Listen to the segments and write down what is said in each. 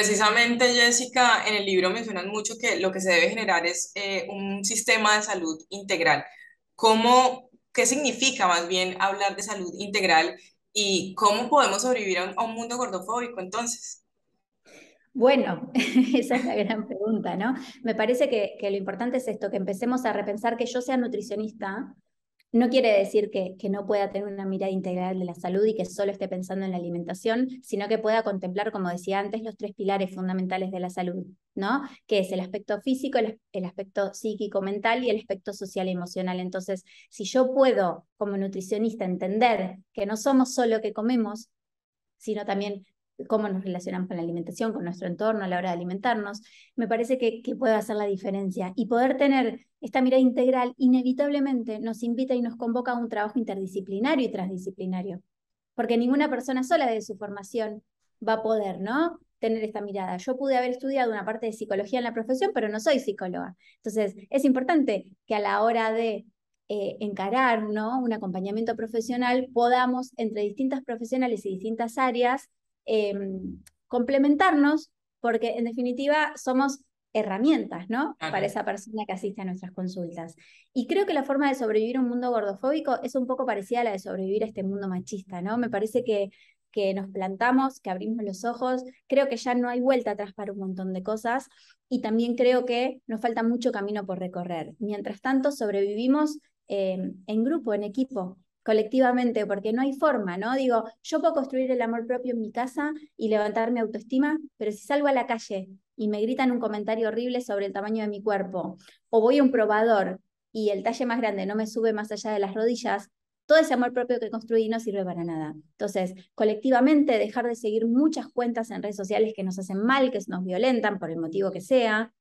Precisamente, Jessica, en el libro mencionas mucho que lo que se debe generar es eh, un sistema de salud integral. ¿Cómo, ¿Qué significa más bien hablar de salud integral y cómo podemos sobrevivir a un, mundo gordofóbico entonces? Bueno, esa es la gran pregunta, ¿no? Me parece que, lo importante es esto, que empecemos a repensar que yo sea nutricionista, no quiere decir que, que, no pueda tener una mirada integral de la salud y que solo esté pensando en la alimentación, sino que pueda contemplar, como decía antes, los tres pilares fundamentales de la salud, ¿no? Que es el aspecto físico, el, aspecto psíquico, mental y el aspecto social y emocional. Entonces, si yo puedo, como nutricionista, entender que no somos solo que comemos, sino también cómo nos relacionamos con la alimentación, con nuestro entorno a la hora de alimentarnos, me parece que, que puede hacer la diferencia. Y poder tener esta mirada integral inevitablemente nos invita y nos convoca a un trabajo interdisciplinario y transdisciplinario, porque ninguna persona sola de su formación va a poder, ¿no? tener esta mirada. Yo pude haber estudiado una parte de psicología en la profesión, pero no soy psicóloga. Entonces, es importante que a la hora de eh, encarar ¿no? un acompañamiento profesional podamos, entre distintas profesionales y distintas áreas, Em, complementarnos, porque en definitiva somos herramientas, ¿no? Para esa persona que asiste a nuestras consultas. Y creo que la forma de sobrevivir un mundo gordofóbico es un poco parecida a la de sobrevivir a este mundo machista, ¿no? Me parece que, que nos plantamos, que abrimos los ojos, creo que ya no hay vuelta atrás para un montón de cosas y también creo que nos falta mucho camino por recorrer. Mientras tanto, sobrevivimos em, en grupo, en equipo, colectivamente, porque no hay forma, ¿no? Digo, yo puedo construir el amor propio en mi casa y levantar mi autoestima, pero si salgo a la calle y me gritan un comentario horrible sobre el tamaño de mi cuerpo, o voy a un probador y el talle más grande no me sube más allá de las rodillas, todo ese amor propio que construí no sirve para nada. Entonces, colectivamente, dejar de seguir muchas cuentas en redes sociales que nos hacen mal, que nos violentan por el motivo que sea,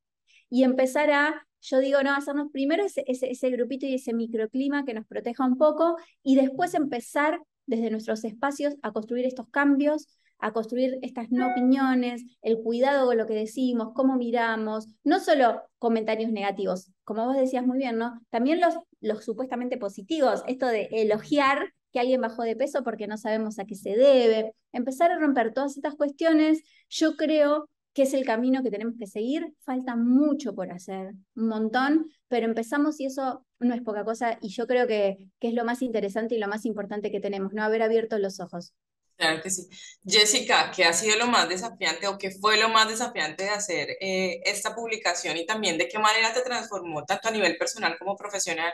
y empezar a yo digo, no, hacernos primero ese, ese, grupito y ese microclima que nos proteja un poco y después empezar desde nuestros espacios a construir estos cambios, a construir estas no opiniones, el cuidado con lo que decimos, cómo miramos, no solo comentarios negativos, como vos decías muy bien, ¿no? También los, los supuestamente positivos, esto de elogiar que alguien bajó de peso porque no sabemos a qué se debe, empezar a romper todas estas cuestiones, yo creo que es el camino que tenemos que seguir. Falta mucho por hacer, un montón, pero empezamos y eso no es poca cosa y yo creo que, que es lo más interesante y lo más importante que tenemos, no haber abierto los ojos. Claro que sí. Jessica, ¿qué ha sido lo más desafiante o qué fue lo más desafiante de hacer eh, esta publicación y también de qué manera te transformó tanto a nivel personal como profesional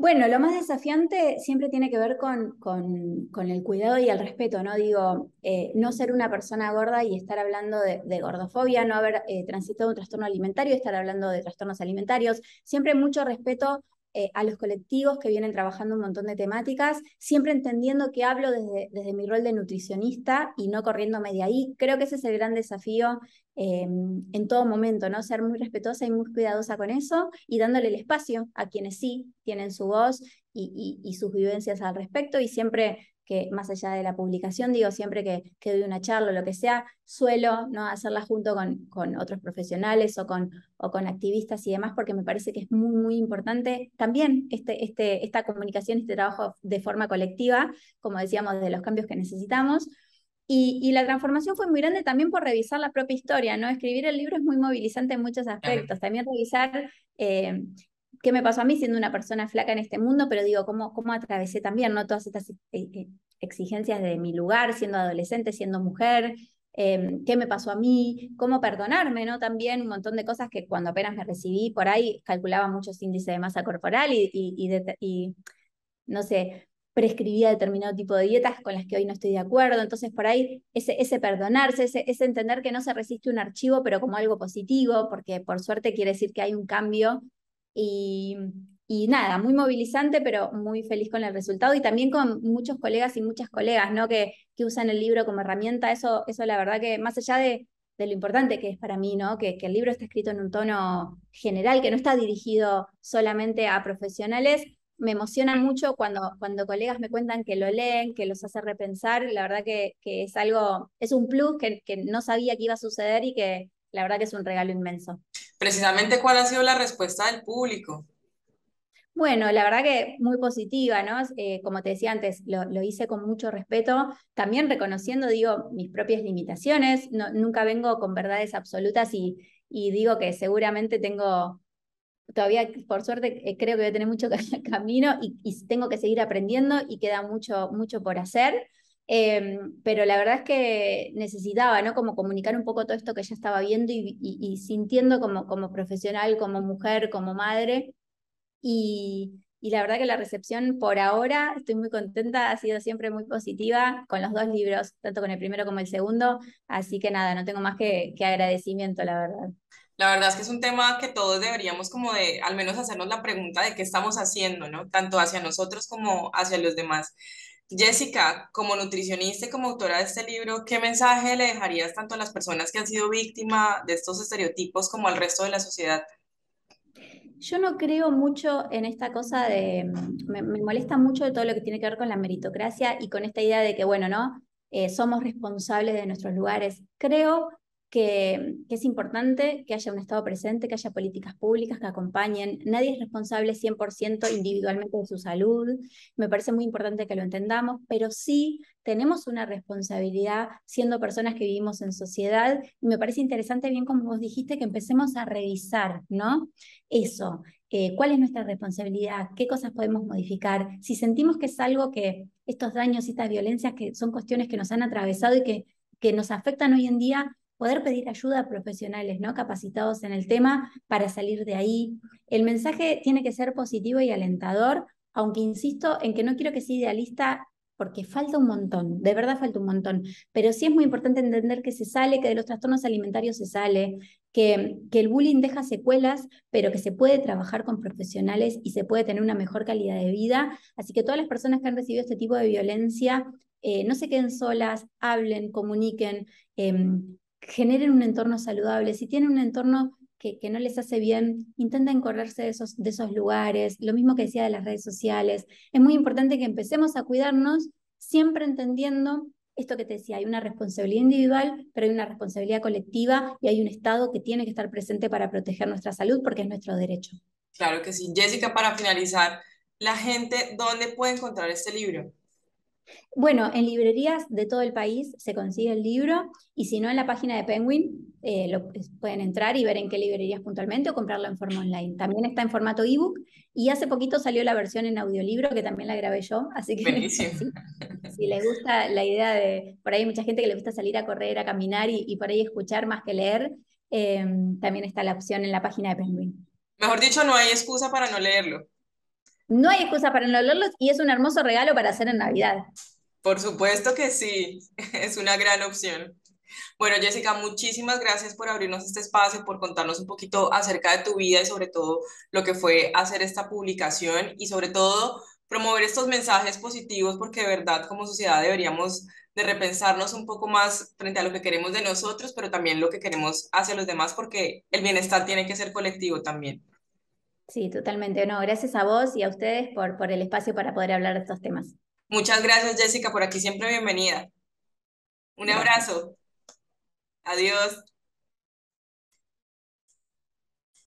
bueno, lo más desafiante siempre tiene que ver con, con, el cuidado y el respeto, ¿no? Digo, eh, no ser una persona gorda y estar hablando de, gordofobia, no haber eh, transitado un trastorno alimentario, estar hablando de trastornos alimentarios, siempre mucho respeto eh, a los colectivos que vienen trabajando un montón de temáticas, siempre entendiendo que hablo desde, desde mi rol de nutricionista y no corriéndome de ahí. Creo que ese es el gran desafío em, en todo momento, ¿no? Ser muy respetuosa y muy cuidadosa con eso y dándole el espacio a quienes sí tienen su voz y, y sus vivencias al respecto y siempre que más allá de la publicación, digo, siempre que, que doy una charla o lo que sea, suelo ¿no? hacerla junto con, con otros profesionales o con, o con activistas y demás, porque me parece que es muy, muy importante también este, este, esta comunicación, este trabajo de forma colectiva, como decíamos, de los cambios que necesitamos. Y, la transformación fue muy grande también por revisar la propia historia, ¿no? Escribir el libro es muy movilizante en muchos aspectos, también revisar eh, qué me pasó a mí siendo una persona flaca en este mundo, pero digo, cómo, cómo atravesé también ¿no? todas estas eh, eh, exigencias de mi lugar, siendo adolescente, siendo mujer, em, qué me pasó a mí, cómo perdonarme, ¿no? También un montón de cosas que cuando apenas me recibí por ahí calculaba muchos índices de masa corporal y, y, no sé, prescribía determinado tipo de dietas con las que hoy no estoy de acuerdo. Entonces, por ahí ese, ese perdonarse, ese, ese, entender que no se resiste un archivo, pero como algo positivo, porque por suerte quiere decir que hay un cambio y, nada, muy movilizante, pero muy feliz con el resultado y también con muchos colegas y muchas colegas, ¿no? Que, usan el libro como herramienta, eso, eso la verdad que más allá de, de lo importante que es para mí, ¿no? Que, el libro está escrito en un tono general, que no está dirigido solamente a profesionales. Me emociona mucho cuando, cuando colegas me cuentan que lo leen, que los hace repensar. La verdad que, es algo, es un plus que, que, no sabía que iba a suceder y que, la verdad que es un regalo inmenso. Precisamente, ¿cuál ha sido la respuesta del público? Bueno, la verdad que muy positiva, ¿no? Eh, como te decía antes, lo, hice con mucho respeto, también reconociendo, digo, mis propias limitaciones, nunca vengo con verdades absolutas y, y digo que seguramente tengo, todavía por suerte eh, creo que voy a tener mucho camino y, tengo que seguir aprendiendo y queda mucho, mucho por hacer, Em, pero la verdad es que necesitaba, ¿no? Como comunicar un poco todo esto que ya estaba viendo y, y sintiendo como, como profesional, como mujer, como madre. Y, y, la verdad que la recepción por ahora, estoy muy contenta, ha sido siempre muy positiva con los dos libros, tanto con el primero como el segundo. Así que nada, no tengo más que, que agradecimiento, la verdad. La verdad es que es un tema que todos deberíamos como de, al menos hacernos la pregunta de qué estamos haciendo, ¿no? Tanto hacia nosotros como hacia los demás. Jessica, como nutricionista y como autora de este libro, ¿qué mensaje le dejarías tanto a las personas que han sido víctimas de estos estereotipos como al resto de la sociedad? Yo no creo mucho en esta cosa de, mm, me, molesta mucho todo lo que tiene que ver con la meritocracia y con esta idea de que, bueno, ¿no? Eh, somos responsables de nuestros lugares. Creo que, es importante que haya un Estado presente, que haya políticas públicas que acompañen. Nadie es responsable 100% individualmente de su salud. Me parece muy importante que lo entendamos, pero sí tenemos una responsabilidad siendo personas que vivimos en sociedad. Y me parece interesante, bien como vos dijiste, que empecemos a revisar, ¿no? Eso, eh, cuál es nuestra responsabilidad, qué cosas podemos modificar. Si sentimos que es algo que estos daños y estas violencias que son cuestiones que nos han atravesado y que, que nos afectan hoy en día, poder pedir ayuda a profesionales ¿no? capacitados en el tema para salir de ahí. El mensaje tiene que ser positivo y alentador, aunque insisto en que no quiero que sea idealista porque falta un montón, de verdad falta un montón, pero sí es muy importante entender que se sale, que de los trastornos alimentarios se sale, que, que, el bullying deja secuelas, pero que se puede trabajar con profesionales y se puede tener una mejor calidad de vida. Así que todas las personas que han recibido este tipo de violencia, eh, no se queden solas, hablen, comuniquen, em, generen un entorno saludable. Si tienen un entorno que, que, no les hace bien, intenten correrse de esos, de esos lugares. Lo mismo que decía de las redes sociales. Es muy importante que empecemos a cuidarnos siempre entendiendo esto que te decía, hay una responsabilidad individual, pero hay una responsabilidad colectiva y hay un Estado que tiene que estar presente para proteger nuestra salud porque es nuestro derecho. Claro que sí. Jessica, para finalizar, la gente, ¿dónde puede encontrar este libro? Bueno, en librerías de todo el país se consigue el libro y si no en la página de Penguin eh, lo, pueden entrar y ver en qué librerías puntualmente o comprarlo en forma online. También está en formato ebook y hace poquito salió la versión en audiolibro que también la grabé yo, así que si les gusta la idea de, por ahí hay mucha gente que le gusta salir a correr, a caminar y, por ahí escuchar más que leer, eh, también está la opción en la página de Penguin. Mejor dicho, no hay excusa para no leerlo. No hay excusa para no leerlos y es un hermoso regalo para hacer en Navidad. Por supuesto que sí, es una gran opción. Bueno, Jessica, muchísimas gracias por abrirnos este espacio, por contarnos un poquito acerca de tu vida y sobre todo lo que fue hacer esta publicación y sobre todo promover estos mensajes positivos porque de verdad como sociedad deberíamos de repensarnos un poco más frente a lo que queremos de nosotros, pero también lo que queremos hacia los demás porque el bienestar tiene que ser colectivo también. Sí, totalmente. No, gracias a vos y a ustedes por, por el espacio para poder hablar de estos temas. Muchas gracias, Jessica, por aquí siempre bienvenida. Un abrazo. Adiós.